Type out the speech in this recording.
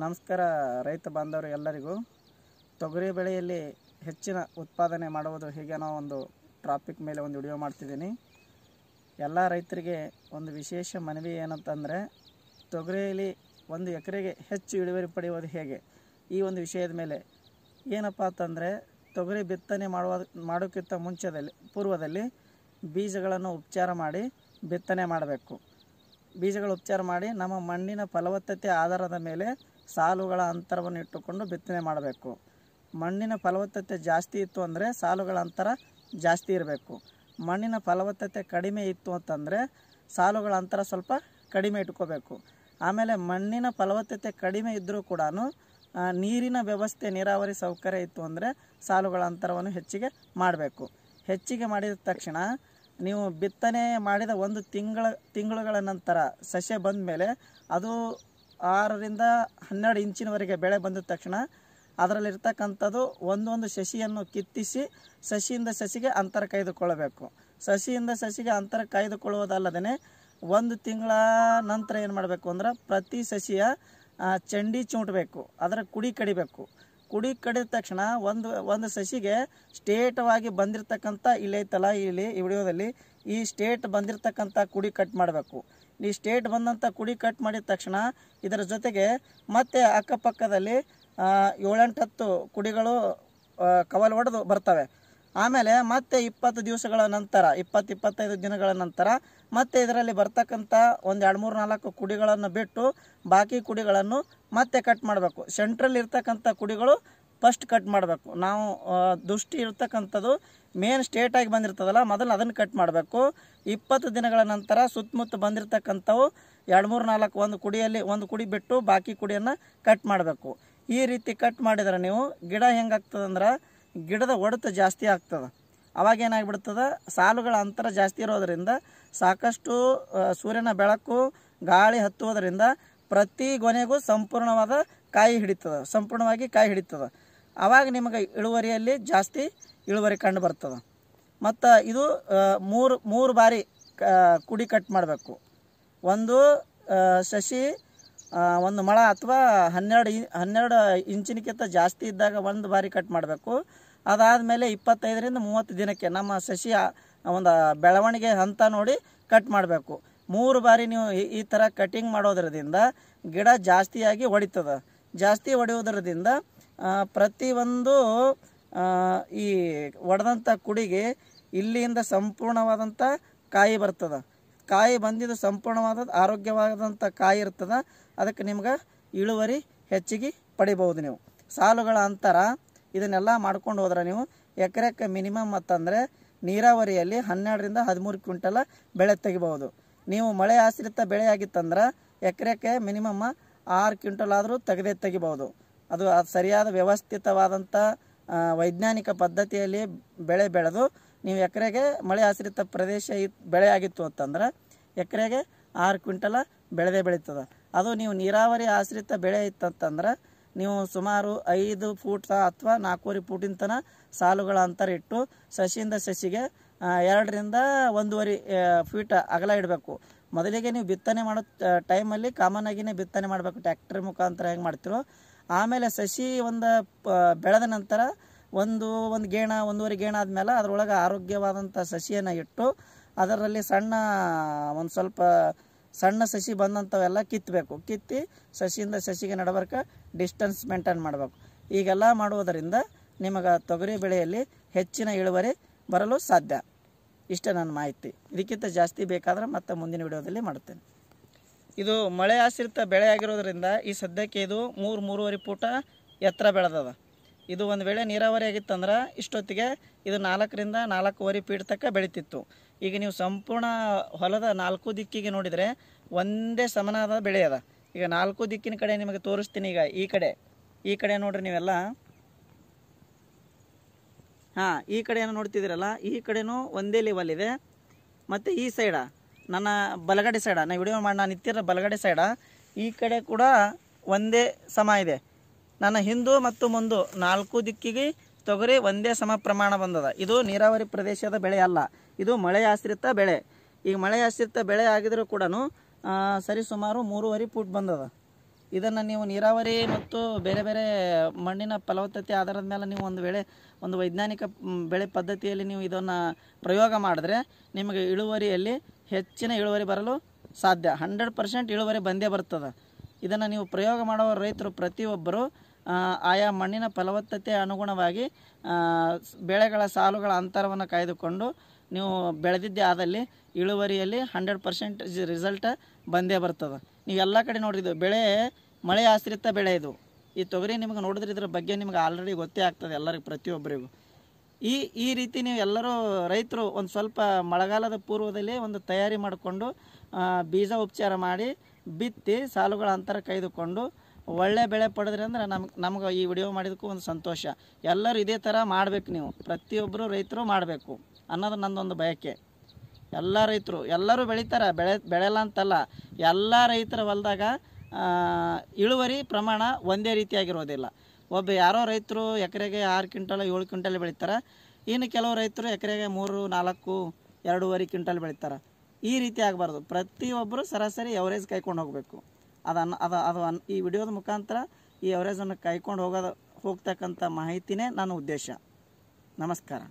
ನಮಸ್ಕಾರ ರೈತ ಬಾಂಧವರು ಎಲ್ಲರಿಗೂ ತೊಗರಿ ಬೆಳೆಯಲ್ಲಿ ಹೆಚ್ಚಿನ ಉತ್ಪಾದನೆ ಮಾಡುವುದು ಹೇಗೆ ನಾವು ಒಂದು ಟ್ರಾಪಿಕ್ ಮೇಲೆ ಒಂದು ವಿಡಿಯೋ ಮಾಡ್ತಿದ್ದೀನಿ ಎಲ್ಲ ರೈತರಿಗೆ ಒಂದು ವಿಶೇಷ ಮನವಿ ಏನಂತಂದರೆ ತೊಗರಿಯಲ್ಲಿ ಒಂದು ಎಕರೆಗೆ ಹೆಚ್ಚು ಇಳುವರಿ ಪಡೆಯುವುದು ಹೇಗೆ ಈ ಒಂದು ವಿಷಯದ ಮೇಲೆ ಏನಪ್ಪ ಅಂತಂದರೆ ತೊಗರಿ ಬಿತ್ತನೆ ಮಾಡುವ ಮಾಡೋಕ್ಕಿಂತ ಮುಂಚೆದಲ್ಲಿ ಪೂರ್ವದಲ್ಲಿ ಬೀಜಗಳನ್ನು ಉಪಚಾರ ಮಾಡಿ ಬಿತ್ತನೆ ಮಾಡಬೇಕು ಬೀಜಗಳು ಉಪಚಾರ ಮಾಡಿ ನಮ್ಮ ಮಣ್ಣಿನ ಫಲವತ್ತತೆ ಆಧಾರದ ಮೇಲೆ ಸಾಲುಗಳ ಅಂತರವನ್ನು ಇಟ್ಟುಕೊಂಡು ಬಿತ್ತನೆ ಮಾಡಬೇಕು ಮಣ್ಣಿನ ಫಲವತ್ತತೆ ಜಾಸ್ತಿ ಇತ್ತು ಅಂದರೆ ಸಾಲುಗಳ ಅಂತರ ಜಾಸ್ತಿ ಇರಬೇಕು ಮಣ್ಣಿನ ಫಲವತ್ತತೆ ಕಡಿಮೆ ಇತ್ತು ಅಂತಂದರೆ ಸಾಲುಗಳ ಅಂತರ ಸ್ವಲ್ಪ ಕಡಿಮೆ ಇಟ್ಕೋಬೇಕು ಆಮೇಲೆ ಮಣ್ಣಿನ ಫಲವತ್ತತೆ ಕಡಿಮೆ ಇದ್ದರೂ ಕೂಡ ನೀರಿನ ವ್ಯವಸ್ಥೆ ನೀರಾವರಿ ಸೌಕರ್ಯ ಇತ್ತು ಅಂದರೆ ಸಾಲುಗಳ ಅಂತರವನ್ನು ಹೆಚ್ಚಿಗೆ ಮಾಡಬೇಕು ಹೆಚ್ಚಿಗೆ ಮಾಡಿದ ತಕ್ಷಣ ನೀವು ಬಿತ್ತನೆ ಮಾಡಿದ ಒಂದು ತಿಂಗಳ ತಿಂಗಳುಗಳ ನಂತರ ಸಸ್ಯ ಬಂದ ಮೇಲೆ ಅದು ಆರರಿಂದ ಹನ್ನೆರಡು ಇಂಚಿನವರೆಗೆ ಬೆಳೆ ಬಂದ ತಕ್ಷಣ ಅದರಲ್ಲಿರ್ತಕ್ಕಂಥದ್ದು ಒಂದೊಂದು ಸಸಿಯನ್ನು ಕಿತ್ತಿಸಿ ಸಸಿಯಿಂದ ಸಸಿಗೆ ಅಂತರ ಕಾಯ್ದುಕೊಳ್ಳಬೇಕು ಸಸಿಯಿಂದ ಸಸಿಗೆ ಅಂತರ ಕಾಯ್ದುಕೊಳ್ಳುವುದಲ್ಲದೇ ಒಂದು ತಿಂಗಳ ನಂತರ ಏನು ಮಾಡಬೇಕು ಅಂದ್ರೆ ಪ್ರತಿ ಸಸಿಯ ಚಂಡಿ ಚೂಟಬೇಕು ಅದರ ಕುಡಿ ಕಡಿಬೇಕು ಕುಡಿ ಕಡಿದ ತಕ್ಷಣ ಒಂದು ಒಂದು ಸಸಿಗೆ ಸ್ಟೇಟವಾಗಿ ಬಂದಿರತಕ್ಕಂಥ ಇಲ್ಲೇ ತಲಾ ಇಲ್ಲಿ ಈ ವಿಡಿಯೋದಲ್ಲಿ ಈ ಸ್ಟೇಟ್ ಬಂದಿರತಕ್ಕಂಥ ಕುಡಿ ಕಟ್ ಮಾಡಬೇಕು ಈ ಸ್ಟೇಟ್ ಬಂದಂಥ ಕುಡಿ ಕಟ್ ಮಾಡಿದ ತಕ್ಷಣ ಇದರ ಜೊತೆಗೆ ಮತ್ತೆ ಅಕ್ಕಪಕ್ಕದಲ್ಲಿ ಏಳೆಂಟತ್ತು ಕುಡಿಗಳು ಕವಲು ಒಡೆದು ಬರ್ತವೆ ಆಮೇಲೆ ಮತ್ತೆ ಇಪ್ಪತ್ತು ದಿವಸಗಳ ನಂತರ ಇಪ್ಪತ್ತು ಇಪ್ಪತ್ತೈದು ದಿನಗಳ ನಂತರ ಮತ್ತೆ ಇದರಲ್ಲಿ ಬರ್ತಕ್ಕಂಥ ಒಂದು ಎರಡು ಮೂರು ನಾಲ್ಕು ಕುಡಿಗಳನ್ನು ಬಿಟ್ಟು ಬಾಕಿ ಕುಡಿಗಳನ್ನು ಮತ್ತೆ ಕಟ್ ಮಾಡಬೇಕು ಸೆಂಟ್ರಲ್ಲಿ ಇರ್ತಕ್ಕಂಥ ಕುಡಿಗಳು ಫಸ್ಟ್ ಕಟ್ ಮಾಡಬೇಕು ನಾವು ದೃಷ್ಟಿ ಇರ್ತಕ್ಕಂಥದ್ದು ಮೇನ್ ಸ್ಟೇಟಾಗಿ ಬಂದಿರ್ತದಲ್ಲ ಮೊದಲು ಅದನ್ನು ಕಟ್ ಮಾಡಬೇಕು ಇಪ್ಪತ್ತು ದಿನಗಳ ನಂತರ ಸುತ್ತಮುತ್ತ ಬಂದಿರತಕ್ಕಂಥವು ಎರಡು ಮೂರು ನಾಲ್ಕು ಒಂದು ಕುಡಿಯಲ್ಲಿ ಒಂದು ಕುಡಿ ಬಿಟ್ಟು ಬಾಕಿ ಕುಡಿಯನ್ನು ಕಟ್ ಮಾಡಬೇಕು ಈ ರೀತಿ ಕಟ್ ಮಾಡಿದರೆ ನೀವು ಗಿಡ ಹೆಂಗಾಗ್ತದಂದ್ರೆ ಗಿಡದ ಒಡೆತ ಜಾಸ್ತಿ ಆಗ್ತದೆ ಅವಾಗೇನಾಗ್ಬಿಡ್ತದೆ ಸಾಲುಗಳ ಅಂತರ ಜಾಸ್ತಿ ಇರೋದರಿಂದ ಸಾಕಷ್ಟು ಸೂರ್ಯನ ಬೆಳಕು ಗಾಳಿ ಹತ್ತುವುದರಿಂದ ಪ್ರತಿ ಗೊನೆಗೂ ಸಂಪೂರ್ಣವಾದ ಕಾಯಿ ಹಿಡಿತದೆ ಸಂಪೂರ್ಣವಾಗಿ ಕಾಯಿ ಹಿಡಿತದೆ ಆವಾಗ ನಿಮಗೆ ಇಳುವರಿಯಲ್ಲಿ ಜಾಸ್ತಿ ಇಳುವರಿ ಕಂಡು ಬರ್ತದೆ ಮತ್ತು ಇದು ಮೂರು ಮೂರು ಬಾರಿ ಕುಡಿ ಕಟ್ ಮಾಡಬೇಕು ಒಂದು ಸಸಿ ಒಂದು ಮಳ ಅಥವಾ ಹನ್ನೆರಡು ಹನ್ನೆರಡು ಇಂಚಿನಕ್ಕಿಂತ ಜಾಸ್ತಿ ಇದ್ದಾಗ ಒಂದು ಬಾರಿ ಕಟ್ ಮಾಡಬೇಕು ಅದಾದಮೇಲೆ ಇಪ್ಪತ್ತೈದರಿಂದ ಮೂವತ್ತು ದಿನಕ್ಕೆ ನಮ್ಮ ಸಸಿ ಒಂದು ಬೆಳವಣಿಗೆ ಹಂತ ನೋಡಿ ಕಟ್ ಮಾಡಬೇಕು ಮೂರು ಬಾರಿ ನೀವು ಈ ಥರ ಕಟಿಂಗ್ ಮಾಡೋದ್ರದಿಂದ ಗಿಡ ಜಾಸ್ತಿಯಾಗಿ ಹೊಡಿತದೆ ಜಾಸ್ತಿ ಹೊಡೆಯೋದ್ರಿಂದ ಪ್ರತಿಯೊಂದು ಈ ಒಡೆದಂಥ ಕುಡಿಗೆ ಇಲ್ಲಿಯಿಂದ ಸಂಪೂರ್ಣವಾದಂಥ ಕಾಯಿ ಬರ್ತದೆ ಕಾಯಿ ಬಂದಿದ್ದು ಸಂಪೂರ್ಣವಾದ ಆರೋಗ್ಯವಾದಂಥ ಕಾಯಿ ಇರ್ತದೆ ಅದಕ್ಕೆ ನಿಮ್ಗೆ ಇಳುವರಿ ಹೆಚ್ಚಿಗೆ ಪಡಿಬೋದು ನೀವು ಸಾಲುಗಳ ಅಂತರ ಇದನ್ನೆಲ್ಲ ಮಾಡ್ಕೊಂಡು ಹೋದ್ರೆ ನೀವು ಎಕರೆಕ್ಕೆ ಮಿನಿಮಮ್ ಅಂತಂದರೆ ನೀರಾವರಿಯಲ್ಲಿ ಹನ್ನೆರಡರಿಂದ ಹದಿಮೂರು ಕ್ವಿಂಟಲ ಬೆಳೆ ತೆಗಿಬಹುದು ನೀವು ಮಳೆ ಆಶ್ರಿತ ಬೆಳೆಯಾಗಿತ್ತಂದ್ರೆ ಆಗಿತ್ತಂದ್ರೆ ಎಕರೆಕ್ಕೆ ಮಿನಿಮಮ್ ಆರು ಕ್ವಿಂಟಲ್ ಆದರೂ ತೆಗೆದೇ ತೆಗಿಬಹುದು ಅದು ಅದು ಸರಿಯಾದ ವ್ಯವಸ್ಥಿತವಾದಂಥ ವೈಜ್ಞಾನಿಕ ಪದ್ಧತಿಯಲ್ಲಿ ಬೆಳೆ ಬೆಳೆದು ನೀವು ಎಕರೆಗೆ ಮಳೆ ಆಶ್ರಿತ ಪ್ರದೇಶ ಇತ್ತು ಬೆಳೆ ಆಗಿತ್ತು ಅಂತಂದ್ರೆ ಎಕರೆಗೆ ಆರು ಕ್ವಿಂಟಲ ಬೆಳೆದೆ ಬೆಳೀತದೆ ಅದು ನೀವು ನೀರಾವರಿ ಆಶ್ರಿತ ಬೆಳೆ ಇತ್ತಂತಂದ್ರೆ ನೀವು ಸುಮಾರು ಐದು ಫೂಟ್ ಅಥವಾ ನಾಲ್ಕೂವರೆ ಫೂಟಿನ ತನ ಸಾಲುಗಳ ಅಂತರ ಇಟ್ಟು ಸಸಿಯಿಂದ ಸಸಿಗೆ ಎರಡರಿಂದ ಒಂದೂವರೆ ಫೀಟ್ ಅಗಲ ಇಡಬೇಕು ಮೊದಲಿಗೆ ನೀವು ಬಿತ್ತನೆ ಮಾಡೋ ಟೈಮಲ್ಲಿ ಕಾಮನ್ ಆಗಿನೇ ಬಿತ್ತನೆ ಮಾಡಬೇಕು ಟ್ಯಾಕ್ಟ್ರ್ ಮುಖಾಂತರ ಹೆಂಗೆ ಮಾಡ್ತಿರೋ ಆಮೇಲೆ ಸಸಿ ಒಂದು ಬೆಳೆದ ನಂತರ ಒಂದು ಒಂದು ಗೇಣ ಒಂದೂವರೆ ಗೇಣ ಆದಮೇಲೆ ಅದರೊಳಗೆ ಆರೋಗ್ಯವಾದಂಥ ಸಸಿಯನ್ನು ಇಟ್ಟು ಅದರಲ್ಲಿ ಸಣ್ಣ ಒಂದು ಸ್ವಲ್ಪ ಸಣ್ಣ ಸಸಿ ಬಂದಂಥವೆಲ್ಲ ಕಿತ್ತಬೇಕು ಕಿತ್ತಿ ಸಸಿಯಿಂದ ಸಸಿಗೆ ನಡಬರ್ಕ ಡಿಸ್ಟೆನ್ಸ್ ಮೇಂಟೈನ್ ಮಾಡಬೇಕು ಈಗೆಲ್ಲ ಮಾಡುವುದರಿಂದ ನಿಮಗೆ ತೊಗರಿ ಬೆಳೆಯಲ್ಲಿ ಹೆಚ್ಚಿನ ಇಳುವರಿ ಬರಲು ಸಾಧ್ಯ ಇಷ್ಟೇ ನನ್ನ ಮಾಹಿತಿ ಇದಕ್ಕಿಂತ ಜಾಸ್ತಿ ಬೇಕಾದರೆ ಮತ್ತೆ ಮುಂದಿನ ವಿಡಿಯೋದಲ್ಲಿ ಮಾಡುತ್ತೇನೆ ಇದು ಮಳೆ ಆಶ್ರಿತ ಬೆಳೆ ಆಗಿರೋದ್ರಿಂದ ಈ ಸದ್ಯಕ್ಕೆ ಇದು ಮೂರು ಮೂರುವರೆ ಫೂಟ ಎತ್ತರ ಬೆಳೆದದ ಇದು ಒಂದು ವೇಳೆ ನೀರಾವರಿ ಆಗಿತ್ತಂದ್ರೆ ಇಷ್ಟೊತ್ತಿಗೆ ಇದು ನಾಲ್ಕರಿಂದ ನಾಲ್ಕೂವರೆ ಫೀಟ್ ತಕ್ಕ ಬೆಳೀತಿತ್ತು ಈಗ ನೀವು ಸಂಪೂರ್ಣ ಹೊಲದ ನಾಲ್ಕು ದಿಕ್ಕಿಗೆ ನೋಡಿದರೆ ಒಂದೇ ಸಮನಾದ ಬೆಳೆ ಅದ ಈಗ ನಾಲ್ಕು ದಿಕ್ಕಿನ ಕಡೆ ನಿಮಗೆ ತೋರಿಸ್ತೀನಿ ಈಗ ಈ ಕಡೆ ಈ ಕಡೆ ನೋಡ್ರಿ ನೀವೆಲ್ಲ ಹಾಂ ಈ ಕಡೆ ಏನು ನೋಡ್ತಿದ್ದೀರಲ್ಲ ಈ ಕಡೆಯೂ ಒಂದೇ ಲೆವೆಲ್ ಇದೆ ಮತ್ತು ಈ ಸೈಡ ನನ್ನ ಬಲಗಡೆ ಸೈಡ ನಾನು ವಿಡಿಯೋ ಮಾಡಿ ನಾನು ಬಲಗಡೆ ಸೈಡ ಈ ಕಡೆ ಕೂಡ ಒಂದೇ ಸಮ ಇದೆ ನನ್ನ ಹಿಂದೂ ಮತ್ತು ಮುಂದು ನಾಲ್ಕು ದಿಕ್ಕಿಗೆ ತೊಗರಿ ಒಂದೇ ಸಮ ಪ್ರಮಾಣ ಬಂದದ ಇದು ನೀರಾವರಿ ಪ್ರದೇಶದ ಬೆಳೆ ಅಲ್ಲ ಇದು ಮಳೆ ಆಶ್ರಿತ ಬೆಳೆ ಈಗ ಮಳೆ ಆಶ್ರಿತ ಬೆಳೆ ಆಗಿದ್ರೂ ಕೂಡ ಸರಿ ಸುಮಾರು ಮೂರುವರೆ ಫೂಟ್ ಬಂದದ ಇದನ್ನು ನೀವು ನೀರಾವರಿ ಮತ್ತು ಬೇರೆ ಬೇರೆ ಮಣ್ಣಿನ ಫಲವತ್ತತೆ ಆಧಾರದ ಮೇಲೆ ನೀವು ಒಂದು ವೇಳೆ ಒಂದು ವೈಜ್ಞಾನಿಕ ಬೆಳೆ ಪದ್ಧತಿಯಲ್ಲಿ ನೀವು ಇದನ್ನು ಪ್ರಯೋಗ ಮಾಡಿದ್ರೆ ನಿಮಗೆ ಇಳುವರಿಯಲ್ಲಿ ಹೆಚ್ಚಿನ ಇಳುವರಿ ಬರಲು ಸಾಧ್ಯ ಹಂಡ್ರೆಡ್ ಪರ್ಸೆಂಟ್ ಇಳುವರಿ ಬಂದೇ ಬರ್ತದೆ ಇದನ್ನು ನೀವು ಪ್ರಯೋಗ ಮಾಡುವ ರೈತರು ಪ್ರತಿಯೊಬ್ಬರು ಆಯಾ ಮಣ್ಣಿನ ಫಲವತ್ತತೆ ಅನುಗುಣವಾಗಿ ಬೆಳೆಗಳ ಸಾಲುಗಳ ಅಂತರವನ್ನು ಕಾಯ್ದುಕೊಂಡು ನೀವು ಬೆಳೆದಿದ್ದೇ ಆದಲ್ಲಿ ಇಳುವರಿಯಲ್ಲಿ ಹಂಡ್ರೆಡ್ ಪರ್ಸೆಂಟ್ ರಿಸಲ್ಟ್ ಬಂದೇ ಬರ್ತದೆ ನೀವು ಎಲ್ಲ ಕಡೆ ನೋಡಿದ್ದು ಬೆಳೆ ಮಳೆ ಆಶ್ರಿತ ಬೆಳೆ ಇದು ಈ ತೊಗರಿ ನಿಮಗೆ ನೋಡಿದ್ರೆ ಇದ್ರ ಬಗ್ಗೆ ನಿಮ್ಗೆ ಆಲ್ರೆಡಿ ಗೊತ್ತೇ ಆಗ್ತದೆ ಎಲ್ಲರಿಗೂ ಪ್ರತಿಯೊಬ್ಬರಿಗೂ ಈ ಈ ರೀತಿ ನೀವು ಎಲ್ಲರೂ ರೈತರು ಒಂದು ಸ್ವಲ್ಪ ಮಳೆಗಾಲದ ಪೂರ್ವದಲ್ಲಿ ಒಂದು ತಯಾರಿ ಮಾಡಿಕೊಂಡು ಬೀಜ ಉಪಚಾರ ಮಾಡಿ ಬಿತ್ತಿ ಸಾಲುಗಳ ಅಂತರ ಕೈದುಕೊಂಡು ಒಳ್ಳೆ ಬೆಳೆ ಪಡೆದ್ರೆ ಅಂದರೆ ನಮ್ಗೆ ನಮ್ಗೆ ಈ ವಿಡಿಯೋ ಮಾಡಿದಕ್ಕೂ ಒಂದು ಸಂತೋಷ ಎಲ್ಲರೂ ಇದೇ ಥರ ಮಾಡಬೇಕು ನೀವು ಪ್ರತಿಯೊಬ್ಬರು ರೈತರು ಮಾಡಬೇಕು ಅನ್ನೋದು ನನ್ನೊಂದು ಬಯಕೆ ಎಲ್ಲ ರೈತರು ಎಲ್ಲರೂ ಬೆಳೀತಾರೆ ಬೆಳೆ ಬೆಳೆಯಲ್ಲ ಅಂತಲ್ಲ ಎಲ್ಲ ರೈತರ ಹೊಲದಾಗ ಇಳುವರಿ ಪ್ರಮಾಣ ಒಂದೇ ರೀತಿಯಾಗಿರೋದಿಲ್ಲ ಒಬ್ಬ ಯಾರೋ ರೈತರು ಎಕರೆಗೆ ಆರು ಕ್ವಿಂಟಲ್ ಏಳು ಕ್ವಿಂಟಲ್ ಬೆಳೀತಾರೆ ಇನ್ನು ಕೆಲವು ರೈತರು ಎಕರೆಗೆ ಮೂರು ನಾಲ್ಕು ಎರಡೂವರೆ ಕ್ವಿಂಟಲ್ ಬೆಳೀತಾರೆ ಈ ರೀತಿ ಆಗಬಾರ್ದು ಪ್ರತಿಯೊಬ್ಬರು ಸರಾಸರಿ ಎವರೇಜ್ ಕೈಕೊಂಡು ಹೋಗಬೇಕು ಅದನ್ನು ಅದು ಅದು ಅನ್ ಈ ವಿಡಿಯೋದ ಮುಖಾಂತರ ಈ ಎವರೇಜನ್ನು ಕೈಕೊಂಡು ಹೋಗೋದು ಹೋಗ್ತಕ್ಕಂಥ ಮಾಹಿತಿನೇ ನನ್ನ ಉದ್ದೇಶ ನಮಸ್ಕಾರ